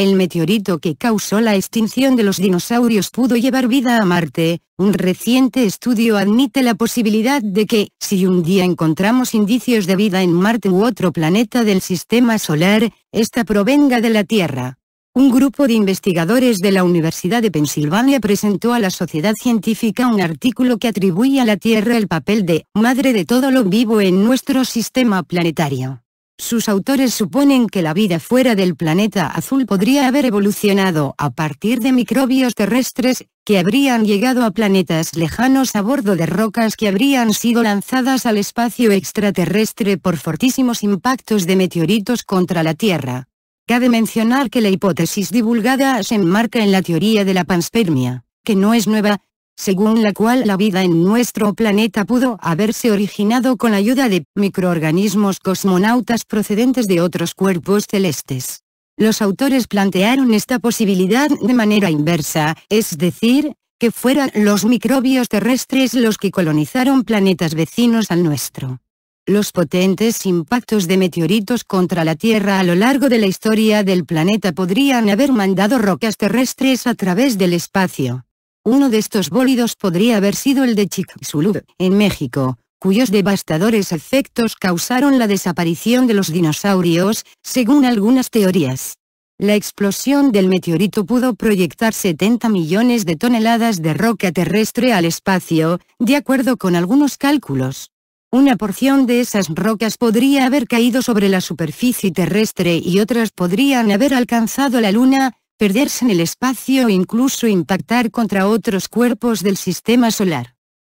El meteorito que causó la extinción de los dinosaurios pudo llevar vida a Marte, un reciente estudio admite la posibilidad de que, si un día encontramos indicios de vida en Marte u otro planeta del sistema solar, esta provenga de la Tierra. Un grupo de investigadores de la Universidad de Pensilvania presentó a la sociedad científica un artículo que atribuye a la Tierra el papel de «madre de todo lo vivo en nuestro sistema planetario». Sus autores suponen que la vida fuera del planeta azul podría haber evolucionado a partir de microbios terrestres, que habrían llegado a planetas lejanos a bordo de rocas que habrían sido lanzadas al espacio extraterrestre por fortísimos impactos de meteoritos contra la Tierra. Cabe mencionar que la hipótesis divulgada se enmarca en la teoría de la panspermia, que no es nueva, según la cual la vida en nuestro planeta pudo haberse originado con la ayuda de microorganismos cosmonautas procedentes de otros cuerpos celestes. Los autores plantearon esta posibilidad de manera inversa, es decir, que fueran los microbios terrestres los que colonizaron planetas vecinos al nuestro. Los potentes impactos de meteoritos contra la Tierra a lo largo de la historia del planeta podrían haber mandado rocas terrestres a través del espacio. Uno de estos bólidos podría haber sido el de Chicxulub, en México, cuyos devastadores efectos causaron la desaparición de los dinosaurios, según algunas teorías. La explosión del meteorito pudo proyectar 70 millones de toneladas de roca terrestre al espacio, de acuerdo con algunos cálculos. Una porción de esas rocas podría haber caído sobre la superficie terrestre y otras podrían haber alcanzado la Luna, perderse en el espacio o e incluso impactar contra otros cuerpos del sistema solar.